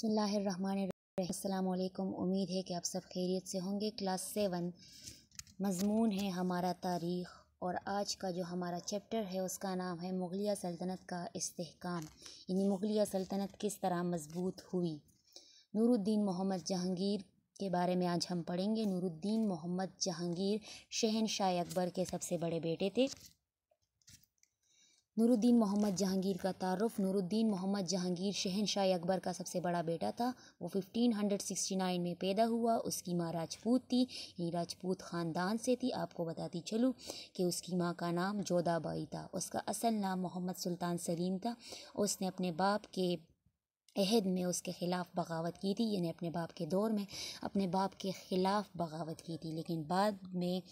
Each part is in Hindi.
वालेकुम उम्मीद है कि आप सब खैरियत से होंगे क्लास सेवन मजमून है हमारा तारीख़ और आज का जो हमारा चैप्टर है उसका नाम है मुग़लिया सल्तनत का इस्तेकाम यानी मुग़लिया सल्तनत किस तरह मजबूत हुई नूरुद्दीन मोहम्मद जहांगीर के बारे में आज हम पढ़ेंगे नूरुद्दीन मोहम्मद जहांगीर शहनशाह अकबर के सबसे बड़े बेटे थे नूरुद्दीन मोहम्मद जहांगीर का तारफ़ नूरुद्दीन मोहम्मद जहांगीर शहनशाह अकबर का सबसे बड़ा बेटा था वो 1569 में पैदा हुआ उसकी माँ राजपूत थी ये राजपूत ख़ानदान से थी आपको बताती चलूँ कि उसकी माँ का नाम जोधाबाई था उसका असल नाम मोहम्मद सुल्तान सलीम था उसने अपने बाप के अहद में उसके ख़िलाफ़ बगावत की थी यानी अपने बाप के दौर में अपने बाप के ख़िलाफ़ बगावत की थी लेकिन बाद में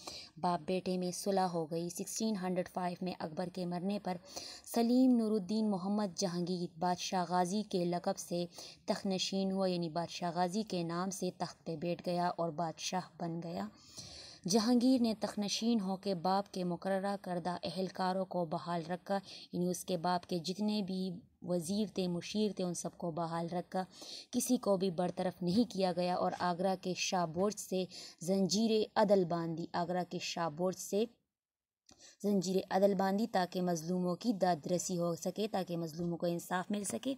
बाप बेटे में सुलह हो गई 1605 में अकबर के मरने पर सलीम नूरुद्दीन मोहम्मद जहांगीर बादशाह गाजी के लकब से तखनशीन हुआ यानी बादशाह गाजी के नाम से तख्त पे बैठ गया और बादशाह बन गया जहांगीर ने तखनशीन होकर बाप के मुकर करदा अहलकारों को बहाल रखा यानी उसके बाप के जितने भी वज़ीर थे मुशीर थे उन सबको बहाल रखा किसी को भी बरतरफ नहीं किया गया और आगरा के शाह से जंजीरें अदल बांध दी आगरा के शाह से जंजीर अदल बांधी ताकि मज़लूमों की दादरसी हो सके ताकि मज़लूमों को इंसाफ मिल सके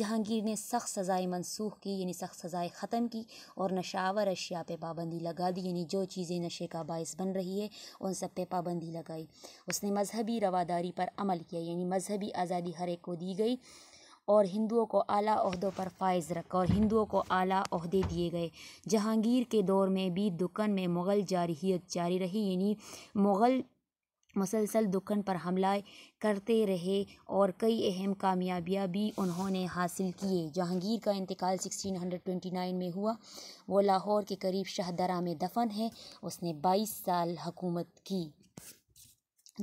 जहांगीर ने सख्त सज़ाएँ मनसूख की यानी सख्त सज़ाएँ ख़त्म की और नशावर अशिया पे पाबंदी लगा दी यानी जो चीज़ें नशे का बायस बन रही है उन सब पे पाबंदी लगाई उसने मजहबी रवादारी पर अमल किया यानी मजहबी आज़ादी हर एक को दी गई और हिंदुओं को आला अहदों पर फायज़ रखा और हिंदुओं को आला अहदे दिए गए जहांगीर के दौर में भी दुकान में मुग़ल जारहीत जारी रही यानी मुग़ल मुसलसल दक्कन पर हमला करते रहे और कई अहम कामयाबियां भी उन्होंने हासिल किए जहांगीर का इंतकाल 1629 में हुआ वो लाहौर के करीब शाहदरा में दफन है उसने 22 साल हुकूमत की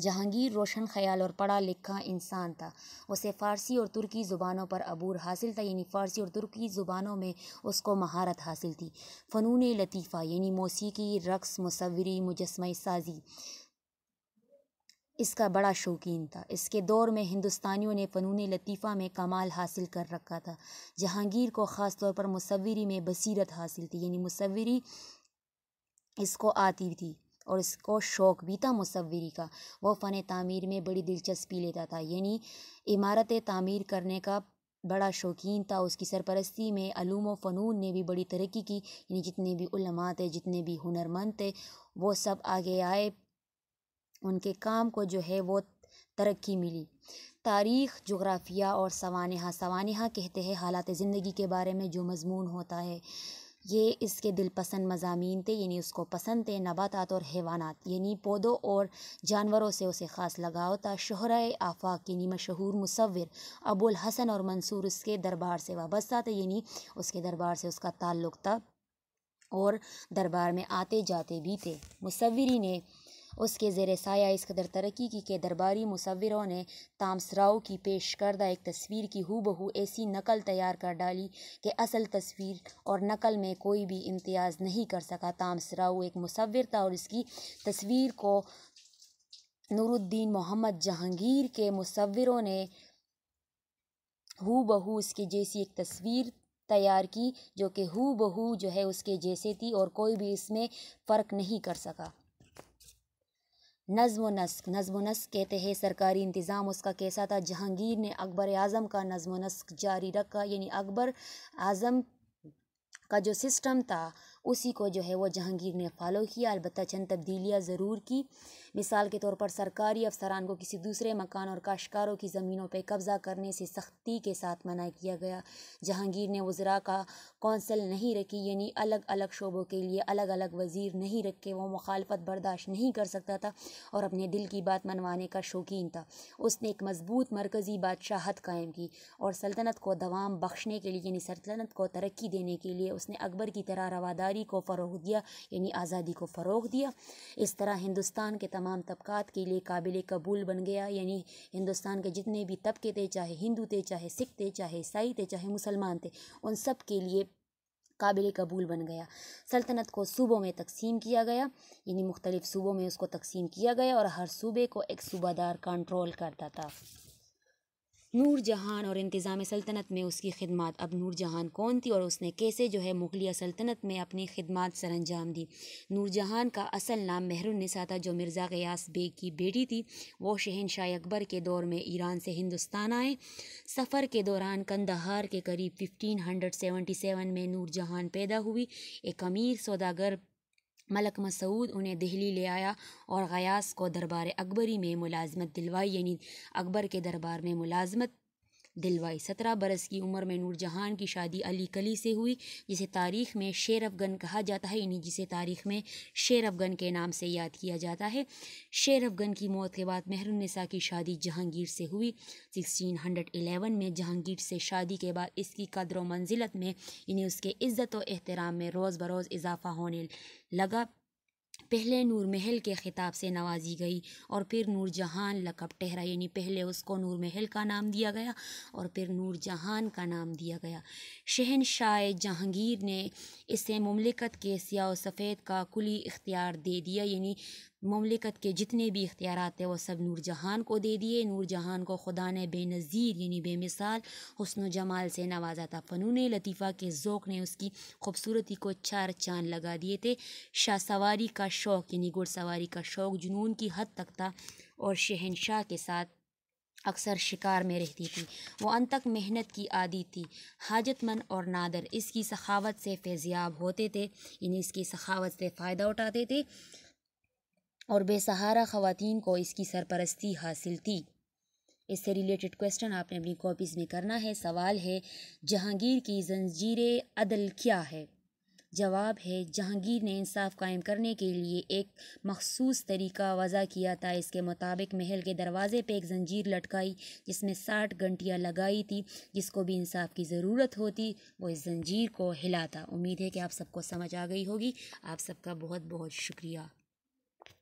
जहांगीर रोशन ख्याल और पढ़ा लिखा इंसान था उसे फ़ारसी और तुर्की ज़ुबानों पर अबूर हासिल था यानी फ़ारसी और तुर्की ज़ुबानों में उसको महारत हासिल थी फ़नून लतीफ़ा यानी मौसीकी रक़्स मसवरी मुजस्म साजी इसका बड़ा शौकीन था इसके दौर में हिंदुस्तानियों ने फ़नून लतीफ़ा में कमाल हासिल कर रखा था जहांगीर को ख़ास तौर पर मसवरी में बसीरत हासिल थी यानी मसवरी इसको आती थी और इसको शौक़ भी था मसवरी का वो फ़न तामीर में बड़ी दिलचस्पी लेता था यानी इमारत तामीर करने का बड़ा शौकीन था उसकी सरपरस्ती में आलूम फ़नून ने भी बड़ी तरक्की की यानी जितने भी थे जितने भी हुनरमंद थे वो सब आगे आए उनके काम को जो है वो तरक्की मिली तारीख़ जोग्राफिया और सवानहा सवानहा कहते हैं हालात ज़िंदगी के बारे में जो मजमून होता है ये इसके दिलपसंद मजामी थे यानी उसको पसंद थे नबातात और हैवानात यानी पौधों और जानवरों से उसे ख़ास लगाव था शहर आफाक यानी मशहूर मुसविर अबुल हसन और मंसूर उसके दरबार से वाबस्ता थे यानी उसके दरबार से उसका ताल्लुक़ था और दरबार में आते जाते भी थे मुसविरी ने उसके ज़ेर साया इस कदर तरक्की की कि दरबारी मुसविरों ने तामसराव की पेश करदा एक तस्वीर की हु बहू ऐसी नकल तैयार कर डाली कि असल तस्वीर और नकल में कोई भी इम्तियाज़ नहीं कर सका तामसराव एक मुसविर था और इसकी तस्वीर को नूरुद्दीन मोहम्मद जहांगीर के मुसविरों ने हु बहू इसके जैसी एक तस्वीर तैयार की जो कि हु बहू जो है उसके जैसे थी और कोई भी इसमें फ़र्क नहीं कर सका नज़म व नस्क नज़म व नस्क कहते हैं सरकारी इंतज़ाम उसका कैसा था जहांगीर ने अकबर आज़म का नज़म व नस्क जारी रखा यानी अकबर आज़म का जो सिस्टम था उसी को जो है वो जहांगीर ने फॉलो किया अलबत् चंद तब्दीलियाँ ज़रूर की मिसाल के तौर पर सरकारी अफसरान को किसी दूसरे मकान और काशकारों की ज़मीनों पर कब्ज़ा करने से सख्ती के साथ मना किया गया जहांगीर ने वज़रा का कौंसल नहीं रखी यानी अलग अलग शोबों के लिए अलग अलग वज़ीर नहीं रखे वो मुखालफत बर्दाश्त नहीं कर सकता था और अपने दिल की बात मनवाने का शौकीन था उसने एक मजबूत मरकज़ी बादशाहत कायम की और सल्तनत को दवाम बख्शने के लिए यानी सल्तनत को तरक्की देने के लिए उसने अकबर की तरह रवादारी बेरोज़गारी को फ़रोग दिया यानी आज़ादी को फ़रोग दिया इस तरह हिंदुस्तान के तमाम तबक़ात के लिए काबिल कबूल बन गया यानी हिंदुस्तान के जितने भी तबके थे चाहे हिंदू थे चाहे सिख थे चाहे ईसाई थे चाहे मुसलमान थे उन सब के लिए काबिल कबूल बन गया सल्तनत को सूबों में तकसीम किया गया यानी मुख्तलिफ़ सूबों में उसको तकसीम किया गया और हर सूबे को एक सूबादार कंट्रोल करता था नूर जहान और इंतज़ाम सल्तनत में उसकी खिदमत अब नूर जहान कौन थी और उसने कैसे जो है मुगलिया सल्तनत में अपनी खिदमत सर अंजाम दी नूर जहान का असल नाम मेहरुन्निसा था जो मिर्ज़ा गयास बेग की बेटी थी वो शहनशाह अकबर के दौर में ईरान से हिंदुस्तान आए सफ़र के दौरान कंदहार के करीब फिफ्टीन में नूरजहान पैदा हुई एक अमीर सौदागर मलक मसूद उन्हें दिल्ली ले आया और गयास को दरबार अकबरी में मुलाजमत दिलवाई यानी अकबर के दरबार में मुलाजमत दिलवाई सत्रह बरस की उम्र में नूरजहान की शादी अली कली से हुई जिसे तारीख में शेर अफगन कहा जाता है यानी जिसे तारीख में शेर अफगन के नाम से याद किया जाता है शेर अफगन की मौत के बाद मेहरुन्नसा की शादी जहांगीर से हुई सिक्सटीन हंड्रेड एलेवन में जहांगीर से शादी के बाद इसकी कदर व मंजिलत में यानी उसके इज़्ज़त व एहतराम में रोज़ बरोज़ इजाफ़ा होने लगा पहले नूर महल के ख़िताब से नवाजी गई और फिर नूर जहान लकब ठहरा यानी पहले उसको नूर महल का नाम दिया गया और फिर नूर जहान का नाम दिया गया शहनशाह जहांगीर ने इसे ममलिकत के सिया सफ़ेद का कुली इख्तियार दे दिया यानी ममलिकत के जितने भी इख्तियार थे वो सब नूर जहाँ को दे दिए नूर जहान को खुदा ने बेनज़ीर यानी मिसाल हसन जमाल से नवाजा था फ़नून लतीफ़ा के ओक़ ने उसकी खूबसूरती को चार चाँद लगा दिए थे शाह सवारी का शौक़ यानी घुड़सवारी का शौक़ जुनून की हद तक था और शहनशाह के साथ अक्सर शिकार में रहती थी वो अंत तक मेहनत की आदि थी हाजतमंद और नादर इसकी सखावत से फैजियाब होते थे इन्हें इसकी सखावत से फ़ायदा उठाते थे और बेसहारा ख़वान को इसकी सरपरस्ती हासिल थी इससे रिलेटेड क्वेश्चन आपने अपनी कॉपीज़ में करना है सवाल है जहांगीर की जंजीर अदल क्या है जवाब है जहांगीर ने इंसाफ कायम करने के लिए एक मखसूस तरीका वज़ा किया था इसके मुताबिक महल के दरवाज़े पे एक जंजीर लटकाई जिसमें साठ घंटियाँ लगाई थी जिसको भी इंसाफ की ज़रूरत होती वो इस जंजीर को हिलाता उम्मीद है कि आप सबको समझ आ गई होगी आप सबका बहुत बहुत शुक्रिया